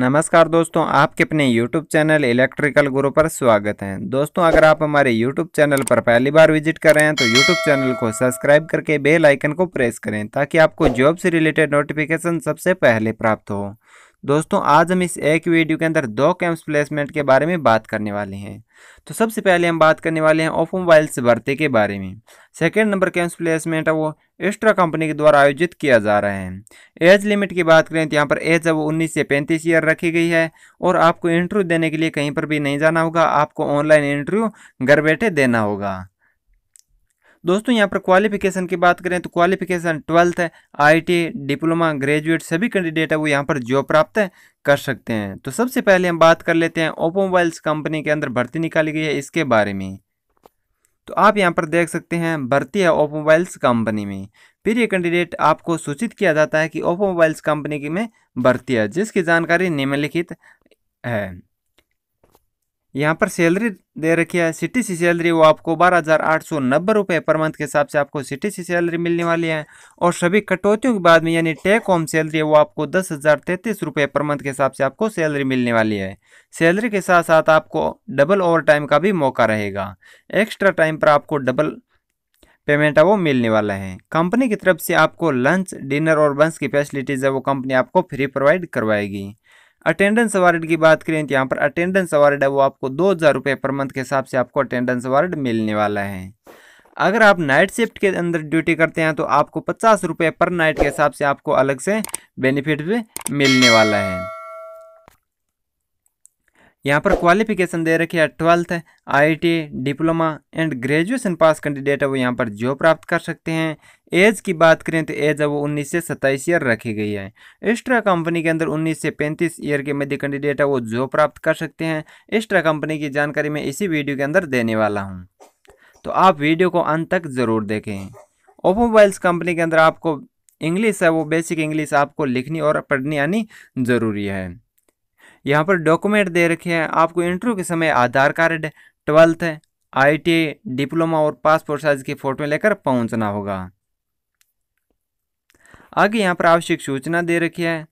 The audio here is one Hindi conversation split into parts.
नमस्कार दोस्तों आपके अपने YouTube चैनल इलेक्ट्रिकल गुरु पर स्वागत है दोस्तों अगर आप हमारे YouTube चैनल पर पहली बार विजिट कर रहे हैं तो YouTube चैनल को सब्सक्राइब करके बेल आइकन को प्रेस करें ताकि आपको जॉब से रिलेटेड नोटिफिकेशन सबसे पहले प्राप्त हो दोस्तों आज हम इस एक वीडियो के अंदर दो कैंप्स प्लेसमेंट के बारे में बात करने वाले हैं तो सबसे पहले हम बात करने वाले हैं ऑफ मोबाइल से भर्ती के बारे में सेकेंड नंबर कैंप्स प्लेसमेंट है वो एक्स्ट्रा कंपनी के द्वारा आयोजित किया जा रहा है एज लिमिट की बात करें तो यहाँ पर एज अब उन्नीस से पैंतीस ईयर रखी गई है और आपको इंटरव्यू देने के लिए कहीं पर भी नहीं जाना होगा आपको ऑनलाइन इंटरव्यू घर बैठे देना होगा दोस्तों यहाँ पर क्वालिफिकेशन की बात करें तो क्वालिफिकेशन ट्वेल्थ है आई डिप्लोमा ग्रेजुएट सभी कैंडिडेट है वो यहाँ पर जॉब प्राप्त है कर सकते हैं तो सबसे पहले हम बात कर लेते हैं ओपो मोबाइल्स कंपनी के अंदर भर्ती निकाली गई है इसके बारे में तो आप यहाँ पर देख सकते हैं भर्ती है ओपो मोबाइल्स कंपनी में फिर ये कैंडिडेट आपको सूचित किया जाता है कि ओपो मोबाइल्स कंपनी की में भर्ती है जिसकी जानकारी निम्नलिखित है यहाँ पर सैलरी दे रखी है सिटी सी सैलरी वो आपको बारह हज़ार आठ सौ नब्बे रुपये पर मंथ के हिसाब से आपको सिटी सी सैलरी मिलने वाली है और सभी कटौतियों के बाद में यानी टेक होम सैलरी है वो आपको दस हज़ार तैंतीस रुपये पर मंथ के हिसाब से आपको सैलरी मिलने वाली है सैलरी के साथ साथ आपको डबल ओवर टाइम का भी मौका रहेगा एक्स्ट्रा टाइम पर आपको डबल पेमेंट है वो मिलने वाला है कंपनी की तरफ से आपको लंच डिनर और बंस की फैसिलिटीज़ है वो कंपनी आपको फ्री प्रोवाइड करवाएगी अटेंडेंस अवार्ड की बात करें तो यहाँ पर अटेंडेंस अवार्ड है वो आपको दो हज़ार रुपये पर मंथ के हिसाब से आपको अटेंडेंस अवार्ड मिलने वाला है अगर आप नाइट शिफ्ट के अंदर ड्यूटी करते हैं तो आपको पचास रुपये पर नाइट के हिसाब से आपको अलग से बेनिफिट भी मिलने वाला है यहाँ पर क्वालिफिकेशन दे रखी है ट्वेल्थ आई diploma and graduation pass candidate है वो यहाँ पर जॉब प्राप्त कर सकते हैं एज की बात करें तो एज है वो 19 से 27 ईयर रखी गई है एक्स्ट्रा कंपनी के अंदर 19 से 35 ईयर के मध्य कैंडिडेट है वो जॉब प्राप्त कर सकते हैं एक्स्ट्रा कंपनी की जानकारी मैं इसी वीडियो के अंदर देने वाला हूँ तो आप वीडियो को अंत तक ज़रूर देखें मोबाइल्स कंपनी के अंदर आपको इंग्लिश है वो बेसिक इंग्लिश आपको लिखनी और पढ़नी आनी ज़रूरी है यहाँ पर डॉक्यूमेंट दे रखे हैं आपको इंटरव्यू के समय आधार कार्ड ट्वेल्थ आई डिप्लोमा और पासपोर्ट साइज की फ़ोटो लेकर पहुँचना होगा आगे यहाँ पर आवश्यक सूचना दे रखी है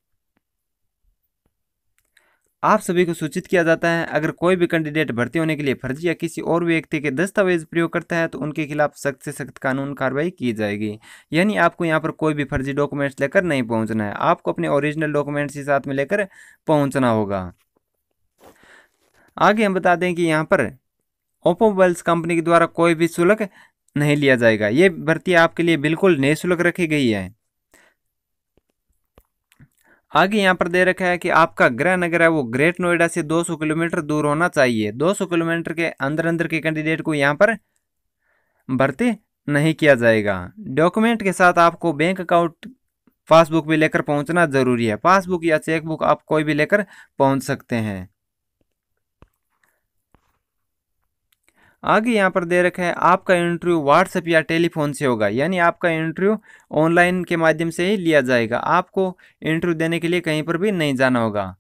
आप सभी को सूचित किया जाता है अगर कोई भी कैंडिडेट भर्ती होने के लिए फर्जी या किसी और व्यक्ति के दस्तावेज प्रयोग करता है तो उनके खिलाफ सख्त से सख्त कानून कार्रवाई की जाएगी यानी आपको यहाँ पर कोई भी फर्जी डॉक्यूमेंट्स लेकर नहीं पहुँचना है आपको अपने ओरिजिनल डॉक्यूमेंट्स ही साथ में लेकर पहुँचना होगा आगे हम बता दें कि यहाँ पर मोबाइल्स कंपनी के द्वारा कोई भी शुल्क नहीं लिया जाएगा ये भर्ती आपके लिए बिल्कुल निःशुल्क रखी गई है आगे यहाँ पर दे रखा है कि आपका गृह नगर है वो ग्रेट नोएडा से 200 किलोमीटर दूर होना चाहिए 200 किलोमीटर के अंदर अंदर के कैंडिडेट को यहाँ पर भर्ती नहीं किया जाएगा डॉक्यूमेंट के साथ आपको बैंक अकाउंट पासबुक भी लेकर पहुँचना ज़रूरी है पासबुक या चेकबुक आप कोई भी लेकर पहुँच सकते हैं आगे यहाँ पर दे रखा है आपका इंटरव्यू व्हाट्सएप या टेलीफोन से होगा यानी आपका इंटरव्यू ऑनलाइन के माध्यम से ही लिया जाएगा आपको इंटरव्यू देने के लिए कहीं पर भी नहीं जाना होगा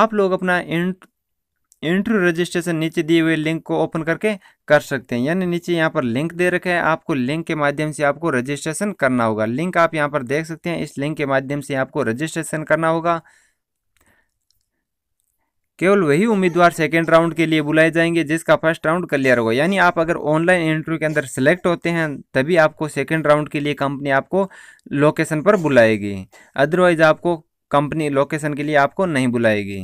आप लोग अपना इंटरव्यू रजिस्ट्रेशन नीचे दिए हुए लिंक को ओपन करके कर सकते हैं यानी नीचे यहाँ पर लिंक दे रखा है आपको लिंक के माध्यम से आपको रजिस्ट्रेशन करना होगा लिंक आप यहाँ पर देख सकते हैं इस लिंक के माध्यम से आपको रजिस्ट्रेशन करना होगा केवल वही उम्मीदवार सेकेंड राउंड के लिए बुलाए जाएंगे जिसका फर्स्ट राउंड क्लियर होगा यानी आप अगर ऑनलाइन इंटरव्यू के अंदर सेलेक्ट होते हैं तभी आपको सेकेंड राउंड के लिए कंपनी आपको लोकेशन पर बुलाएगी अदरवाइज आपको कंपनी लोकेशन के लिए आपको नहीं बुलाएगी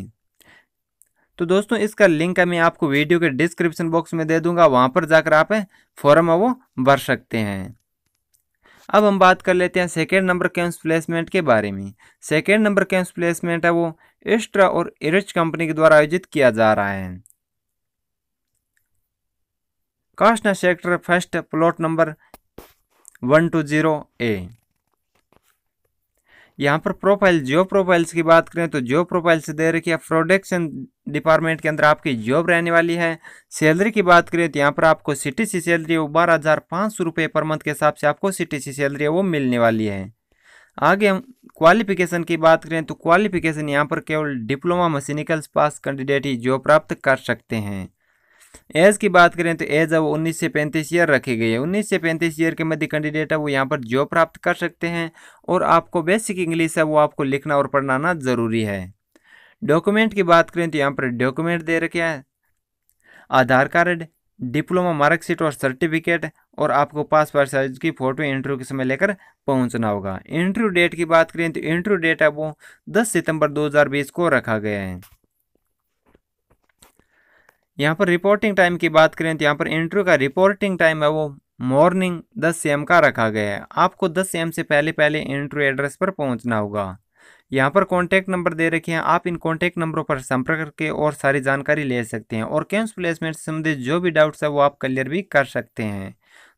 तो दोस्तों इसका लिंक मैं आपको वीडियो के डिस्क्रिप्शन बॉक्स में दे दूंगा वहाँ पर जाकर आप फॉर्म वो भर सकते हैं अब हम बात कर लेते हैं सेकेंड नंबर कैंस प्लेसमेंट के बारे में सेकेंड नंबर कैंस प्लेसमेंट है वो एस्ट्रा और एरिच कंपनी के द्वारा आयोजित किया जा रहा है कास्ट sector first plot number one two zero A यहाँ पर प्रोफाइल जॉब प्रोफाइल्स की बात करें तो जॉब प्रोफाइल्स दे रखी है प्रोडक्शन डिपार्टमेंट के अंदर आपकी जॉब रहने वाली है सैलरी की बात करें तो यहाँ पर आपको सिटी सी सैलरी वो बारह हज़ार पाँच सौ रुपये पर मंथ के हिसाब से आपको सिटी सी सैलरी है वो मिलने वाली है आगे हम क्वालिफिकेशन की बात करें तो क्वालिफिकेशन यहाँ पर केवल डिप्लोमा मशीनिकल्स पास कैंडिडेट ही जॉब प्राप्त कर सकते हैं एज की बात करें तो एज अब उन्नीस से पैंतीस ईयर रखी गई है उन्नीस से पैंतीस ईयर के मध्य कैंडिडेट है वो यहाँ पर जॉब प्राप्त कर सकते हैं और आपको बेसिक इंग्लिश है वो आपको लिखना और पढ़ना ज़रूरी है डॉक्यूमेंट की बात करें तो यहाँ पर डॉक्यूमेंट दे रखे हैं आधार कार्ड डिप्लोमा मार्कशीट और सर्टिफिकेट और आपको पासपोर्ट साइज की फ़ोटो इंटरव्यू के समय लेकर पहुंचना होगा इंटरव्यू डेट की बात करें तो इंटरव्यू डेट है वो 10 सितंबर 2020 को रखा गया है यहाँ पर रिपोर्टिंग टाइम की बात करें तो यहाँ पर इंटरव्यू का रिपोर्टिंग टाइम है वो मॉर्निंग 10 एम का रखा गया है आपको 10 एम से पहले पहले इंटरव्यू एड्रेस पर पहुँचना होगा यहाँ पर कॉन्टैक्ट नंबर दे रखे हैं आप इन कॉन्टैक्ट नंबरों पर संपर्क करके और सारी जानकारी ले सकते हैं और कैंस प्लेसमेंट से संबंधित जो भी डाउट्स है वो आप क्लियर भी कर सकते हैं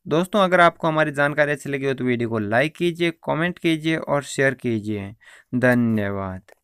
दोस्तों अगर आपको हमारी जानकारी अच्छी लगी हो तो वीडियो को लाइक कीजिए कमेंट कीजिए और शेयर कीजिए धन्यवाद